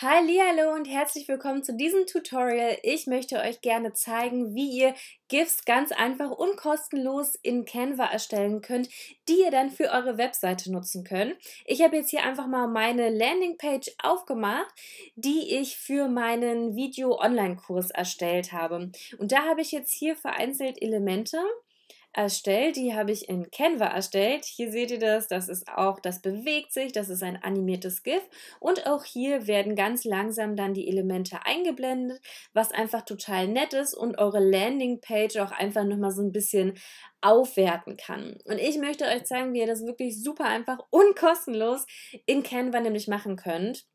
Hallo und herzlich willkommen zu diesem Tutorial. Ich möchte euch gerne zeigen, wie ihr GIFs ganz einfach und kostenlos in Canva erstellen könnt, die ihr dann für eure Webseite nutzen könnt. Ich habe jetzt hier einfach mal meine Landingpage aufgemacht, die ich für meinen Video-Online-Kurs erstellt habe. Und da habe ich jetzt hier vereinzelt Elemente erstellt. Die habe ich in Canva erstellt. Hier seht ihr das. Das ist auch, das bewegt sich. Das ist ein animiertes GIF. Und auch hier werden ganz langsam dann die Elemente eingeblendet, was einfach total nett ist und eure Landingpage auch einfach nochmal so ein bisschen aufwerten kann. Und ich möchte euch zeigen, wie ihr das wirklich super einfach und kostenlos in Canva nämlich machen könnt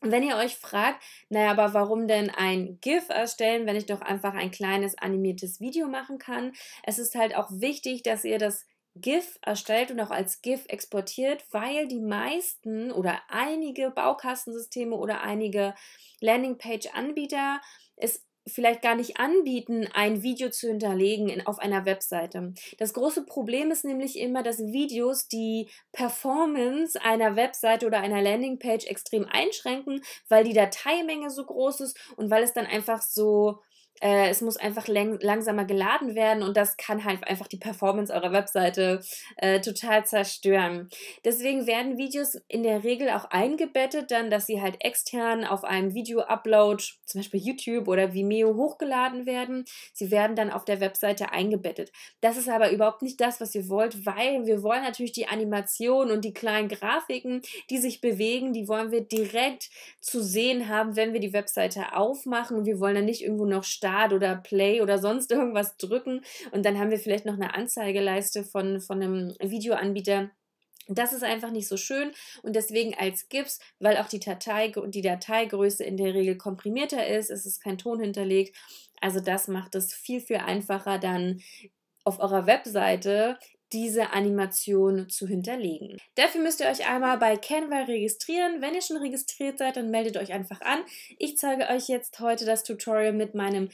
wenn ihr euch fragt, naja, aber warum denn ein GIF erstellen, wenn ich doch einfach ein kleines animiertes Video machen kann? Es ist halt auch wichtig, dass ihr das GIF erstellt und auch als GIF exportiert, weil die meisten oder einige Baukastensysteme oder einige Landingpage-Anbieter es vielleicht gar nicht anbieten, ein Video zu hinterlegen in, auf einer Webseite. Das große Problem ist nämlich immer, dass Videos die Performance einer Webseite oder einer Landingpage extrem einschränken, weil die Dateimenge so groß ist und weil es dann einfach so äh, es muss einfach langsamer geladen werden und das kann halt einfach die Performance eurer Webseite äh, total zerstören. Deswegen werden Videos in der Regel auch eingebettet, dann, dass sie halt extern auf einem Video-Upload, zum Beispiel YouTube oder Vimeo, hochgeladen werden. Sie werden dann auf der Webseite eingebettet. Das ist aber überhaupt nicht das, was ihr wollt, weil wir wollen natürlich die Animation und die kleinen Grafiken, die sich bewegen, die wollen wir direkt zu sehen haben, wenn wir die Webseite aufmachen. Wir wollen dann nicht irgendwo noch starten Start oder Play oder sonst irgendwas drücken. Und dann haben wir vielleicht noch eine Anzeigeleiste von, von einem Videoanbieter. Das ist einfach nicht so schön und deswegen als GIPS, weil auch die, Datei, die Dateigröße in der Regel komprimierter ist, es ist kein Ton hinterlegt. Also das macht es viel, viel einfacher dann auf eurer Webseite diese Animation zu hinterlegen. Dafür müsst ihr euch einmal bei Canva registrieren. Wenn ihr schon registriert seid, dann meldet euch einfach an. Ich zeige euch jetzt heute das Tutorial mit meinem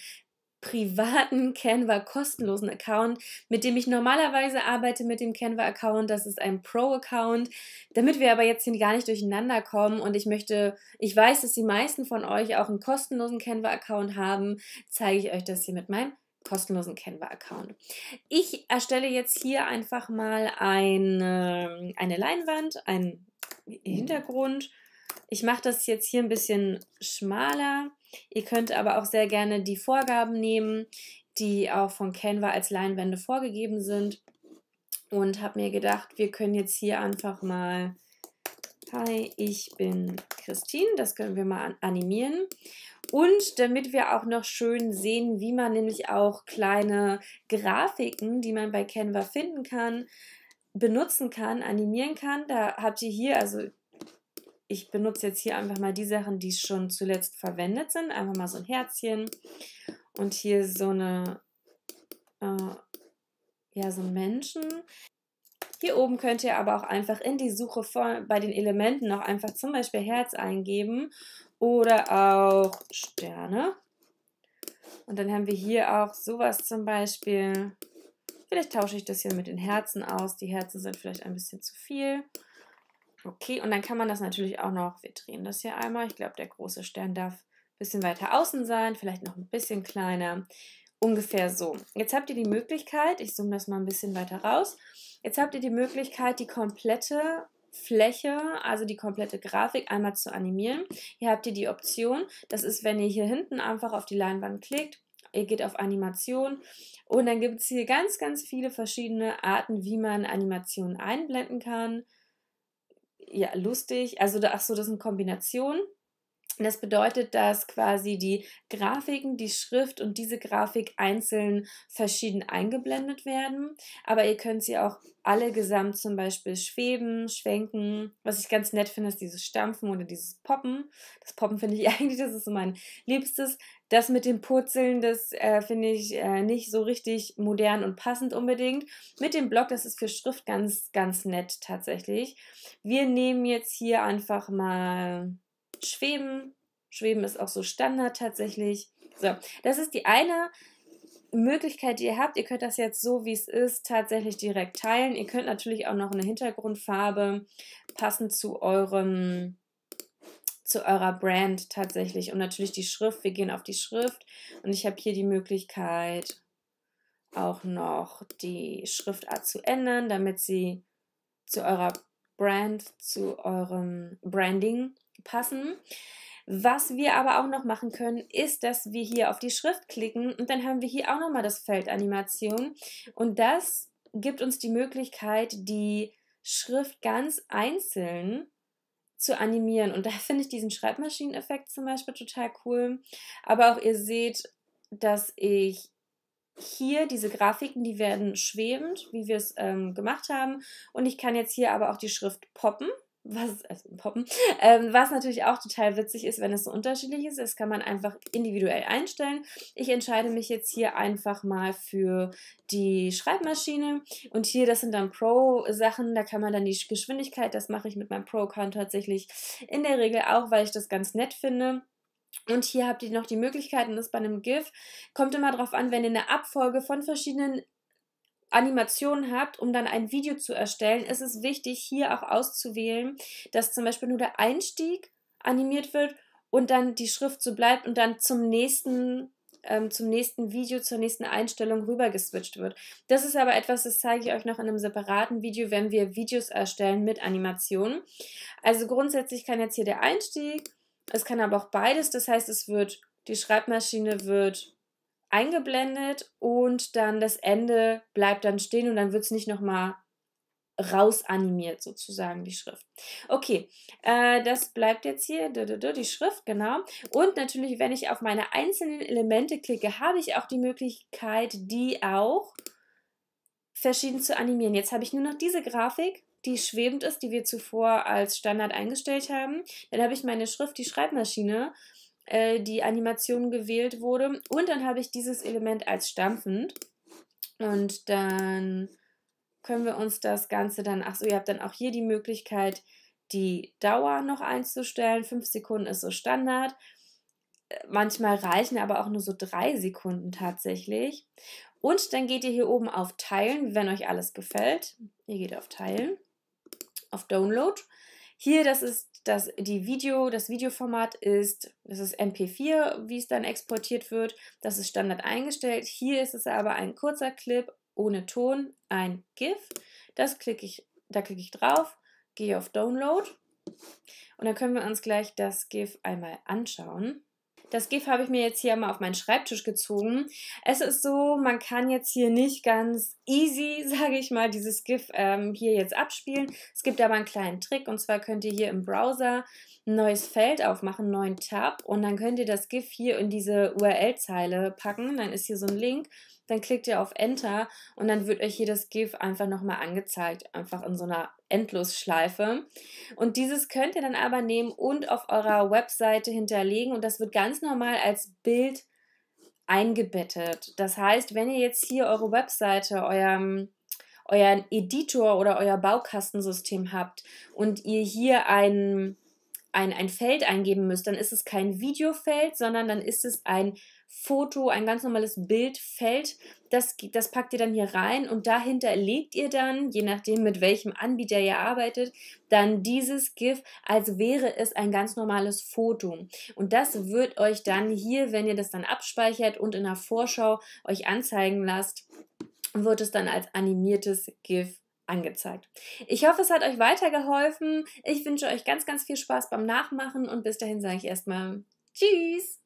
privaten Canva kostenlosen Account, mit dem ich normalerweise arbeite mit dem Canva Account. Das ist ein Pro Account. Damit wir aber jetzt hier gar nicht durcheinander kommen und ich möchte, ich weiß, dass die meisten von euch auch einen kostenlosen Canva Account haben, zeige ich euch das hier mit meinem kostenlosen Canva-Account. Ich erstelle jetzt hier einfach mal eine, ähm, eine Leinwand, einen Hintergrund. Ich mache das jetzt hier ein bisschen schmaler. Ihr könnt aber auch sehr gerne die Vorgaben nehmen, die auch von Canva als Leinwände vorgegeben sind. Und habe mir gedacht, wir können jetzt hier einfach mal Hi, ich bin Christine. Das können wir mal animieren. Und damit wir auch noch schön sehen, wie man nämlich auch kleine Grafiken, die man bei Canva finden kann, benutzen kann, animieren kann, da habt ihr hier, also ich benutze jetzt hier einfach mal die Sachen, die schon zuletzt verwendet sind. Einfach mal so ein Herzchen und hier so eine, äh, ja, so ein Menschen. Hier oben könnt ihr aber auch einfach in die Suche von, bei den Elementen noch einfach zum Beispiel Herz eingeben oder auch Sterne. Und dann haben wir hier auch sowas zum Beispiel. Vielleicht tausche ich das hier mit den Herzen aus. Die Herzen sind vielleicht ein bisschen zu viel. Okay, und dann kann man das natürlich auch noch, wir drehen das hier einmal. Ich glaube, der große Stern darf ein bisschen weiter außen sein, vielleicht noch ein bisschen kleiner. Ungefähr so. Jetzt habt ihr die Möglichkeit, ich zoome das mal ein bisschen weiter raus, Jetzt habt ihr die Möglichkeit, die komplette Fläche, also die komplette Grafik einmal zu animieren. Hier habt ihr die Option, das ist, wenn ihr hier hinten einfach auf die Leinwand klickt, ihr geht auf Animation und dann gibt es hier ganz, ganz viele verschiedene Arten, wie man Animationen einblenden kann. Ja, lustig. Also, ach so, das sind Kombinationen. Das bedeutet, dass quasi die Grafiken, die Schrift und diese Grafik einzeln verschieden eingeblendet werden. Aber ihr könnt sie auch alle gesamt zum Beispiel schweben, schwenken. Was ich ganz nett finde, ist dieses Stampfen oder dieses Poppen. Das Poppen finde ich eigentlich, das ist so mein Liebstes. Das mit dem Purzeln, das äh, finde ich äh, nicht so richtig modern und passend unbedingt. Mit dem Block, das ist für Schrift ganz, ganz nett tatsächlich. Wir nehmen jetzt hier einfach mal Luft schweben. Schweben ist auch so Standard tatsächlich. So, das ist die eine Möglichkeit, die ihr habt. Ihr könnt das jetzt so, wie es ist, tatsächlich direkt teilen. Ihr könnt natürlich auch noch eine Hintergrundfarbe passend zu eurem zu eurer Brand tatsächlich und natürlich die Schrift. Wir gehen auf die Schrift und ich habe hier die Möglichkeit auch noch die Schriftart zu ändern, damit sie zu eurer Brand, zu eurem Branding passen. Was wir aber auch noch machen können, ist, dass wir hier auf die Schrift klicken und dann haben wir hier auch nochmal das Feld Animation. Und das gibt uns die Möglichkeit, die Schrift ganz einzeln zu animieren. Und da finde ich diesen Schreibmaschineneffekt zum Beispiel total cool. Aber auch ihr seht, dass ich hier diese Grafiken, die werden schwebend, wie wir es ähm, gemacht haben. Und ich kann jetzt hier aber auch die Schrift poppen was, also Poppen, ähm, was natürlich auch total witzig ist, wenn es so unterschiedlich ist. Das kann man einfach individuell einstellen. Ich entscheide mich jetzt hier einfach mal für die Schreibmaschine und hier, das sind dann Pro-Sachen, da kann man dann die Geschwindigkeit, das mache ich mit meinem Pro-Account tatsächlich in der Regel auch, weil ich das ganz nett finde. Und hier habt ihr noch die Möglichkeiten, das bei einem GIF. Kommt immer darauf an, wenn ihr eine Abfolge von verschiedenen Animationen habt, um dann ein Video zu erstellen, ist es wichtig, hier auch auszuwählen, dass zum Beispiel nur der Einstieg animiert wird und dann die Schrift so bleibt und dann zum nächsten ähm, zum nächsten Video, zur nächsten Einstellung rüber geswitcht wird. Das ist aber etwas, das zeige ich euch noch in einem separaten Video, wenn wir Videos erstellen mit Animationen. Also grundsätzlich kann jetzt hier der Einstieg, es kann aber auch beides, das heißt, es wird, die Schreibmaschine wird eingeblendet und dann das Ende bleibt dann stehen und dann wird es nicht nochmal rausanimiert sozusagen die Schrift. Okay, äh, das bleibt jetzt hier die Schrift, genau. Und natürlich, wenn ich auf meine einzelnen Elemente klicke, habe ich auch die Möglichkeit, die auch verschieden zu animieren. Jetzt habe ich nur noch diese Grafik, die schwebend ist, die wir zuvor als Standard eingestellt haben. Dann habe ich meine Schrift, die Schreibmaschine äh, die Animation gewählt wurde. Und dann habe ich dieses Element als stampfend. Und dann können wir uns das Ganze dann, achso, ihr habt dann auch hier die Möglichkeit, die Dauer noch einzustellen. Fünf Sekunden ist so Standard. Manchmal reichen aber auch nur so drei Sekunden tatsächlich. Und dann geht ihr hier oben auf Teilen, wenn euch alles gefällt. Ihr geht auf Teilen, auf Download. Hier, das ist das, die Video, das Videoformat ist, das ist MP4, wie es dann exportiert wird. Das ist Standard eingestellt. Hier ist es aber ein kurzer Clip ohne Ton, ein GIF. Das klicke ich, da klicke ich drauf, gehe auf Download und dann können wir uns gleich das GIF einmal anschauen. Das GIF habe ich mir jetzt hier mal auf meinen Schreibtisch gezogen. Es ist so, man kann jetzt hier nicht ganz easy, sage ich mal, dieses GIF ähm, hier jetzt abspielen. Es gibt aber einen kleinen Trick und zwar könnt ihr hier im Browser ein neues Feld aufmachen, einen neuen Tab und dann könnt ihr das GIF hier in diese URL-Zeile packen. Dann ist hier so ein Link, dann klickt ihr auf Enter und dann wird euch hier das GIF einfach nochmal angezeigt, einfach in so einer Endlosschleife. Und dieses könnt ihr dann aber nehmen und auf eurer Webseite hinterlegen und das wird ganz normal als Bild eingebettet. Das heißt, wenn ihr jetzt hier eure Webseite, euer, euren Editor oder euer Baukastensystem habt und ihr hier einen ein, ein Feld eingeben müsst, dann ist es kein Videofeld, sondern dann ist es ein Foto, ein ganz normales Bildfeld. Das, das packt ihr dann hier rein und dahinter legt ihr dann, je nachdem mit welchem Anbieter ihr arbeitet, dann dieses GIF, als wäre es ein ganz normales Foto. Und das wird euch dann hier, wenn ihr das dann abspeichert und in der Vorschau euch anzeigen lasst, wird es dann als animiertes GIF angezeigt. Ich hoffe, es hat euch weitergeholfen. Ich wünsche euch ganz, ganz viel Spaß beim Nachmachen und bis dahin sage ich erstmal Tschüss!